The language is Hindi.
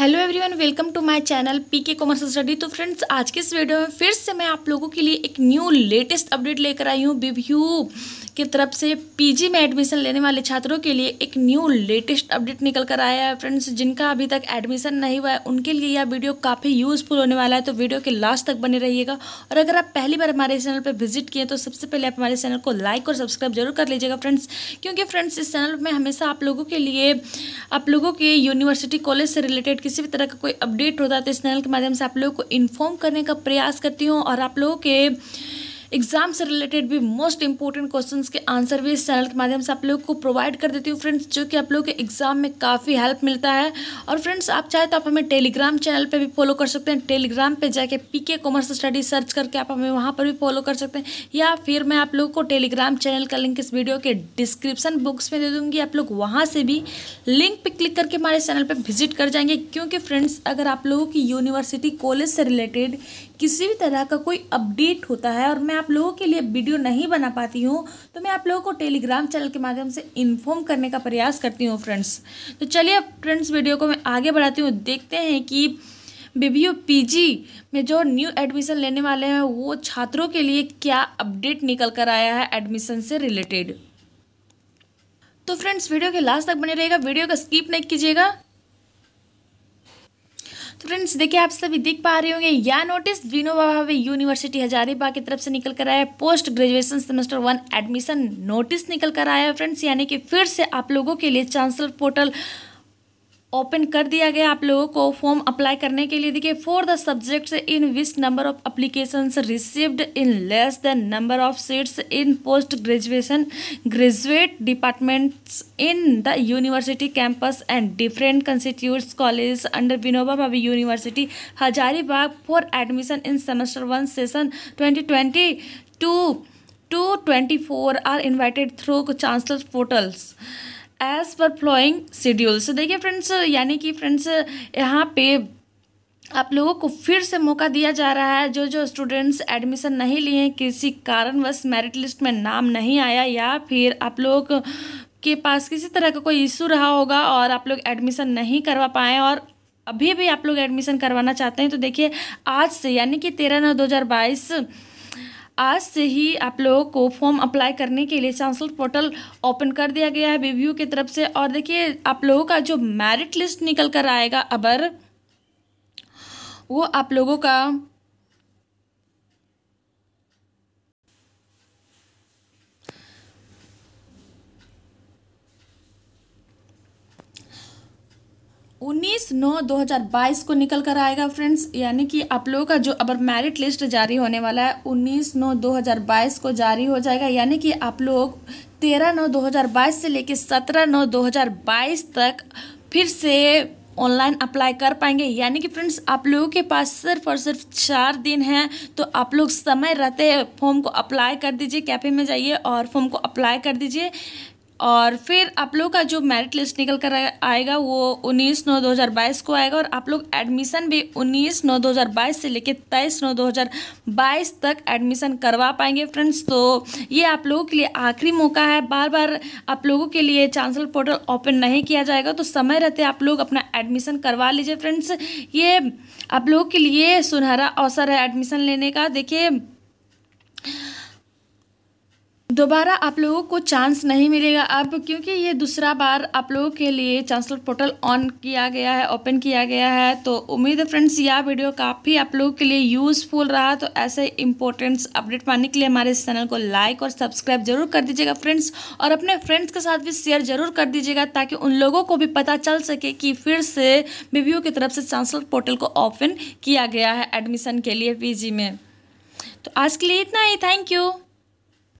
hello everyone welcome to my channel PK commerce study तो फ्रेंड्स आज के इस वीडियो में फिर से मैं आप लोगों के लिए एक न्यू लेटेस्ट अपडेट लेकर आई हूँ बीबीयू की तरफ से पीजी में एडमिशन लेने वाले छात्रों के लिए एक न्यू लेटेस्ट अपडेट निकल कर आया है फ्रेंड्स जिनका अभी तक एडमिशन नहीं हुआ है उनके लिए यह वीडियो काफ़ी यूज़फुल होने वाला है तो वीडियो के लास्ट तक बने रहिएगा और अगर आप पहली बार हमारे चैनल पर विजिट किए तो सबसे पहले आप हमारे चैनल को लाइक और सब्सक्राइब जरूर कर लीजिएगा फ्रेंड्स क्योंकि फ्रेंड्स इस चैनल में हमेशा आप लोगों के लिए आप लोगों के यूनिवर्सिटी कॉलेज से रिलेटेड किसी भी तरह का कोई अपडेट होता है तो इस चैनल के माध्यम से आप लोगों को इन्फॉर्म करने का प्रयास करती हूँ और आप लोगों के एग्जाम से रिलेटेड भी मोस्ट इंपॉर्टेंट क्वेश्चंस के आंसर भी इस चैनल के माध्यम से आप लोगों को प्रोवाइड कर देती हूँ फ्रेंड्स जो कि आप लोगों के एग्जाम में काफ़ी हेल्प मिलता है और फ्रेंड्स आप चाहे तो आप हमें टेलीग्राम चैनल पर भी फॉलो कर सकते हैं टेलीग्राम पर जाके पी के कॉमर्स स्टडी सर्च करके आप हमें वहाँ पर भी फॉलो कर सकते हैं या फिर मैं आप लोगों को टेलीग्राम चैनल का लिंक इस वीडियो के डिस्क्रिप्शन बॉक्स में दे दूँगी आप लोग वहाँ से भी लिंक पर क्लिक करके हमारे चैनल पर विजिट कर जाएंगे क्योंकि फ्रेंड्स अगर आप लोगों की यूनिवर्सिटी कॉलेज से रिलेटेड किसी भी तरह का कोई अपडेट होता है और मैं आप लोगों के लिए वीडियो नहीं बना पाती हूँ तो मैं आप लोगों को टेलीग्राम चैनल के माध्यम से इन्फॉर्म करने का प्रयास करती हूँ फ्रेंड्स तो चलिए अब फ्रेंड्स वीडियो को मैं आगे बढ़ाती हूँ देखते हैं कि बीबीयू पीजी में जो न्यू एडमिशन लेने वाले हैं वो छात्रों के लिए क्या अपडेट निकल कर आया है एडमिशन से रिलेटेड तो फ्रेंड्स वीडियो के लास्ट तक बने रहेगा वीडियो का स्किप नहीं कीजिएगा तो फ्रेंड्स देखिए आप सभी देख पा रहे होंगे यह नोटिस विनोबा भावे यूनिवर्सिटी हजारीबाग की तरफ से निकल कर आया है post graduation semester one admission notice निकल कर आया है फ्रेंड्स यानी कि फिर से आप लोगों के लिए चांसलर पोर्टल ओपन कर दिया गया आप लोगों को फॉर्म अप्लाई करने के लिए देखिए for the subjects in which number of applications received in less than number of seats in post graduation graduate departments in the university campus and different constitutes college under Vinoba Bhave university Hazaribagh for admission in semester one session twenty twenty two to twenty four are invited through chancellor portals as per following schedule से देखिए फ्रेंड्स यानी कि फ्रेंड्स यहाँ पे आप लोगों को फिर से मौका दिया जा रहा है जो जो स्टूडेंट्स एडमिशन नहीं लिए हैं किसी कारणवश मेरिट लिस्ट में नाम नहीं आया या फिर आप लोग के पास किसी तरह का कोई इशू रहा होगा और आप लोग एडमिशन नहीं करवा पाए और अभी भी आप लोग एडमिशन करवाना चाहते हैं तो देखिए आज से यानी कि तेरह नौ दो हज़ार बाईस आज से ही आप लोगों को फॉर्म अप्लाई करने के लिए चांसलर पोर्टल ओपन कर दिया गया है बीबीयू की तरफ से और देखिए आप लोगों का जो मेरिट लिस्ट निकल कर आएगा अबर वो आप लोगों का उन्नीस नौ दो हज़ार बाईस को निकल कर आएगा फ्रेंड्स यानी कि आप लोगों का जो अब मेरिट लिस्ट जारी होने वाला है उन्नीस नौ दो हज़ार बाईस को जारी हो जाएगा यानी कि आप लोग तेरह नौ दो हज़ार बाईस से लेकर सत्रह नौ दो हज़ार बाईस तक फिर से ऑनलाइन अप्लाई कर पाएंगे यानी कि फ्रेंड्स आप लोगों के पास सिर्फ और सिर्फ चार दिन हैं तो आप लोग समय रहते फॉर्म को अप्लाई कर दीजिए कैफ़े में जाइए और फॉर्म को अप्लाई कर दीजिए और फिर आप लोग का जो मेरिट लिस्ट निकल कर आएगा वो 19 नौ 2022 को आएगा और आप लोग एडमिशन भी 19 नौ 2022 से लेकर 23 नौ 2022 तक एडमिशन करवा पाएंगे फ्रेंड्स तो ये आप लोगों के लिए आखिरी मौका है बार बार आप लोगों के लिए चांसलर पोर्टल ओपन नहीं किया जाएगा तो समय रहते आप लोग अपना एडमिशन करवा लीजिए फ्रेंड्स ये आप लोगों के लिए सुनहरा अवसर है एडमिशन लेने का देखिए दोबारा आप लोगों को चांस नहीं मिलेगा अब क्योंकि ये दूसरा बार आप लोगों के लिए चांसलर पोर्टल ऑन किया गया है ओपन किया गया है तो उम्मीद है फ्रेंड्स यह वीडियो काफ़ी आप लोगों के लिए यूज़फुल रहा तो ऐसे इंपॉर्टेंट्स अपडेट पाने के लिए हमारे इस चैनल को लाइक और सब्सक्राइब जरूर कर दीजिएगा फ्रेंड्स और अपने फ्रेंड्स के साथ भी शेयर जरूर कर दीजिएगा ताकि उन लोगों को भी पता चल सके कि फिर से बीबीओ की तरफ से चांसलर पोर्टल को ओपन किया गया है एडमिशन के लिए पी में तो आज के लिए इतना ही थैंक यू